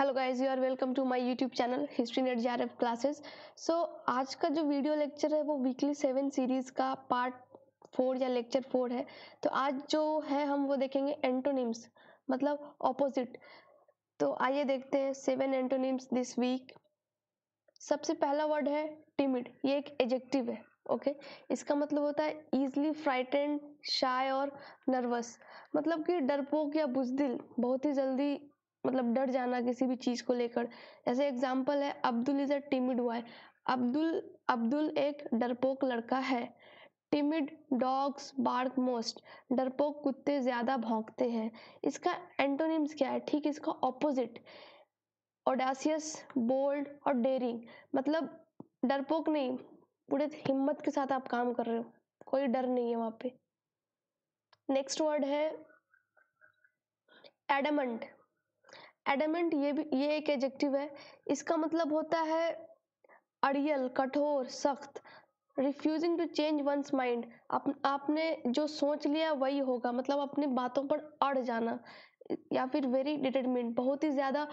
Hello guys you are welcome to my YouTube channel history NET J classes so आज का जो video lecture है वो weekly seven series का part four या लेक्चर फोर है तो आज जो है हम वो देखेंगे एंटोनिम्स मतलब ऑपोजिट तो आइए देखते हैं सेवन एंटोनिम्स दिस वीक सबसे पहला वर्ड है टिमिड ये एक एजेक्टिव है ओके okay? इसका मतलब होता है ईजली फ्राइटेंड शाय और नर्वस मतलब कि डरपोक या बुजदिल बहुत ही जल्दी मतलब डर जाना किसी भी चीज़ को लेकर जैसे एग्जाम्पल है Abdul is a timid boy Abdul Abdul एक डरपोक लड़का है टिमिड डॉग्स बार्क मोस्ट डरपोक कुत्ते ज़्यादा भौंकते हैं इसका एंटोनिम्स क्या है ठीक इसका ऑपोजिट ओडासियस बोल्ड और डेरिंग मतलब डरपोक नहीं पूरे हिम्मत के साथ आप काम कर रहे हो कोई डर नहीं है वहाँ पे नेक्स्ट वर्ड है एडमंट एडमेंट ये भी ये एक एजेक्टिव है इसका मतलब होता है अड़ियल कठोर सख्त refusing to change one's mind आपने जो सोच लिया वही होगा मतलब अपने बातों पर अड़ जाना या फिर वेरी डिटर्मिंट बहुत ही ज़्यादा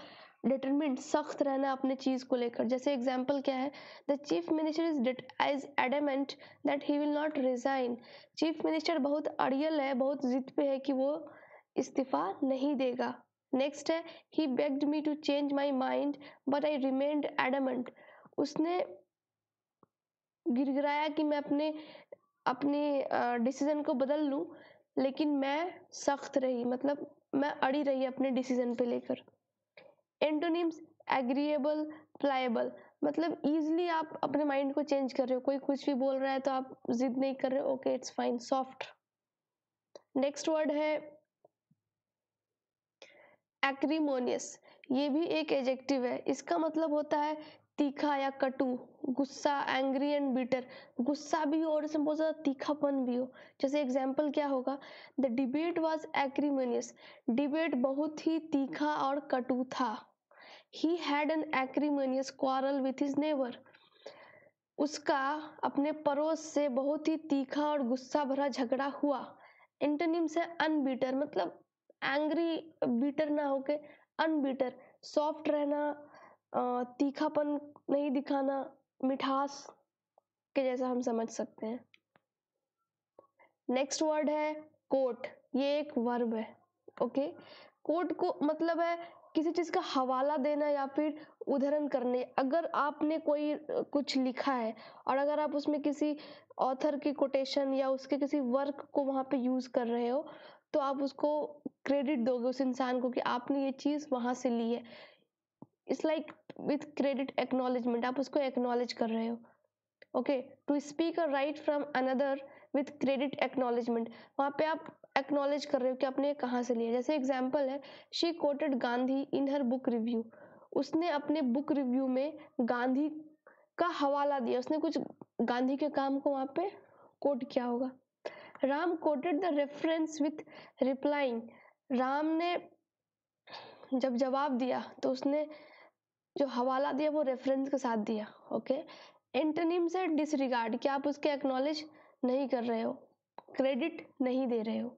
डिटर्मिंट सख्त रहना अपने चीज़ को लेकर जैसे एग्जाम्पल क्या है the chief minister is as adamant that he will not resign chief minister बहुत अड़ियल है बहुत जिद पे है कि वो इस्तीफा नहीं देगा नेक्स्ट है he begged me to change my mind but I remained adamant उसने गिरगिराया कि मैं अपने अपने डिसीजन को बदल लूं लेकिन मैं सख्त रही मतलब मैं अड़ी रही अपने डिसीजन पे लेकर एंटोनिम्स एग्रीएबल प्लाएबल मतलब ईजिली आप अपने माइंड को चेंज कर रहे हो कोई कुछ भी बोल रहा है तो आप जिद नहीं कर रहे okay it's fine soft next word है एक्रीमोनियस ये भी एक एजेक्टिव है इसका मतलब होता है तीखा या कटु गुस्सा एंग्री एंड बीटर गुस्सा भी हो और इसमें बहुत ज़्यादा तीखापन भी हो जैसे एग्जाम्पल क्या होगा the debate was acrimonious debate बहुत ही तीखा और कटु था he had an acrimonious quarrel with his neighbour उसका अपने पड़ोस से बहुत ही तीखा और गुस्सा भरा झगड़ा हुआ इंटरनिम्स है अनबीटर मतलब एंग्री बीटर ना होके अनबीटर सॉफ्ट रहना तीखापन नहीं दिखाना मिठास के जैसा हम समझ सकते हैं नेक्स्ट वर्ड है कोट ये एक वर्ब है ओके कोट को मतलब है किसी चीज़ का हवाला देना या फिर उदाहरण करने अगर आपने कोई कुछ लिखा है और अगर आप उसमें किसी ऑथर की कोटेशन या उसके किसी वर्क को वहाँ पे यूज़ कर रहे हो तो आप उसको क्रेडिट दोगे उस इंसान को कि आपने ये चीज़ वहाँ से ली है it's like with credit acknowledgement आप उसको एक्नोलेज कर रहे हो ओके टू स्पीक और write from another with credit acknowledgement वहाँ पे आप एक्नोलेज कर रहे हो कि आपने कहाँ से लिया जैसे एग्जाम्पल है she quoted Gandhi in her book review उसने अपने बुक रिव्यू में गांधी का हवाला दिया उसने कुछ गांधी के काम को वहाँ पे कोट किया होगा Ram quoted the reference with replying Ram ने जब जवाब दिया तो उसने जो हवाला दिया वो रेफरेंस के साथ दिया ओके एंटनिम से डिसरिगार्ड कि आप उसके एक्नॉलेज नहीं कर रहे हो क्रेडिट नहीं दे रहे हो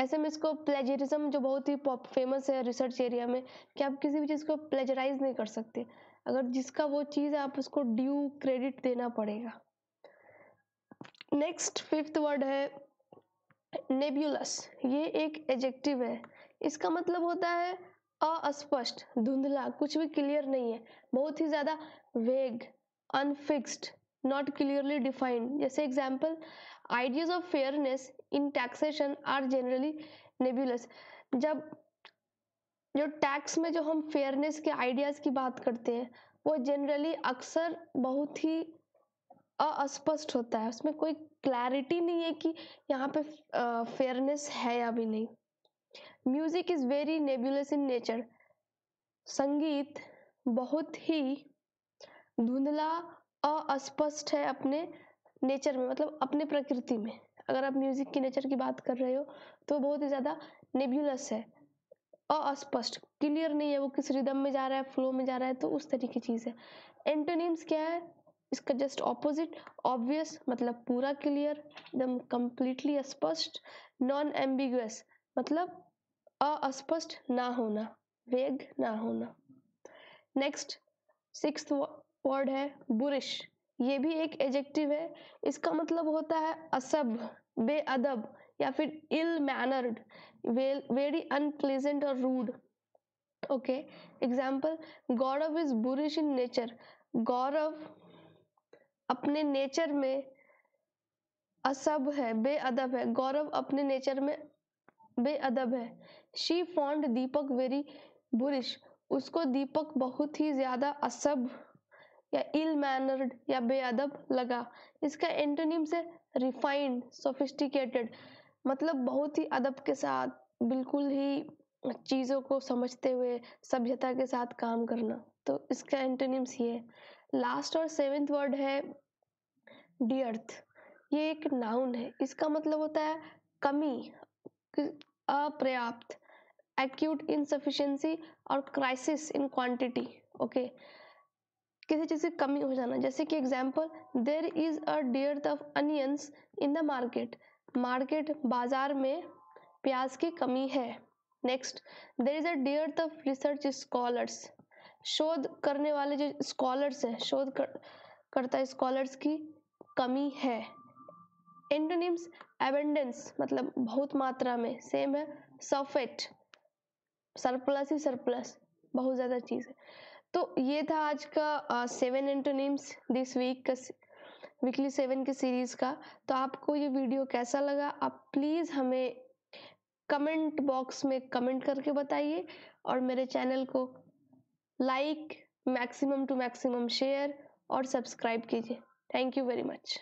ऐसे में इसको प्लेजरिज्म जो बहुत ही फेमस है रिसर्च एरिया में कि आप किसी भी चीज़ को प्लेजराइज नहीं कर सकते अगर जिसका वो चीज़ है आप उसको ड्यू क्रेडिट देना पड़ेगा नेक्स्ट फिफ्थ वर्ड है नेब्यूलस ये एक एजेक्टिव है इसका मतलब होता है अस्पष्ट धुंधला कुछ भी क्लियर नहीं है बहुत ही ज़्यादा vague unfixed not clearly defined जैसे example ideas of fairness in taxation are generally nebulous जब जो टैक्स में जो हम फेयरनेस के आइडियाज़ की बात करते हैं वो जनरली अक्सर बहुत ही अस्पष्ट होता है उसमें कोई क्लैरिटी नहीं है कि यहाँ पे फेयरनेस है या भी नहीं music is very nebulous in nature संगीत बहुत ही धुंधला अस्पष्ट है अपने नेचर में मतलब अपने प्रकृति में अगर आप म्यूजिक की नेचर की बात कर रहे हो तो बहुत ही ज्यादा नेबुलस है अस्पष्ट क्लियर नहीं है वो किस रिदम में जा रहा है फ्लो में जा रहा है तो उस तरह की चीज़ है एंटोनिम्स क्या है इसका जस्ट ऑपोजिट ऑब्वियस मतलब पूरा क्लियर एकदम कंप्लीटली स्पष्ट नॉन एम्बिगुअस मतलब अस्पष्ट ना होना वेग ना होना नेक्स्ट सिक्स वर्ड है बुरिश ये भी एक एजेक्टिव है इसका मतलब होता है असब बेअदब या फिर इल मैनर्ड वेरी अनप्लेजेंट और rude okay example Gaurav is boorish in nature Gaurav अपने नेचर में असब है बेअदब है गौरव अपने नेचर में बेअदब है she found Deepak very boorish उसको दीपक बहुत ही ज्यादा असब या इल मैनर्ड या बेअदब लगा इसका एंटोनिम से रिफाइंड सोफिस्टिकेटेड मतलब बहुत ही अदब के साथ बिल्कुल ही चीज़ों को समझते हुए सभ्यता के साथ काम करना तो इसका एंटोनिम्स ये है लास्ट और सेवेंथ वर्ड है डियर्थ ये एक नाउन है इसका मतलब होता है कमी अपर्याप्त एक्यूट इनसफिशियंसी और क्राइसिस इन क्वांटिटी ओके किसी चीज़ की कमी हो जाना जैसे कि example there is a dearth of onions in the market market बाजार में प्याज की कमी है next there is a dearth of research scholars शोध करने वाले जो स्कॉलर्स हैं शोध कर, करता स्कॉलर्स की कमी है एंटोनिम्स एबेंडेंस मतलब बहुत मात्रा में सेम है सफेट सरप्लस ही सरप्लस बहुत ज़्यादा चीज़ है तो ये था आज का सेवन एंटोनिम्स दिस वीक का वीकली सेवन की सीरीज़ का तो आपको ये वीडियो कैसा लगा आप प्लीज़ हमें कमेंट बॉक्स में कमेंट करके बताइए और मेरे चैनल को like maximum to maximum share और सब्सक्राइब कीजिए थैंक यू वेरी मच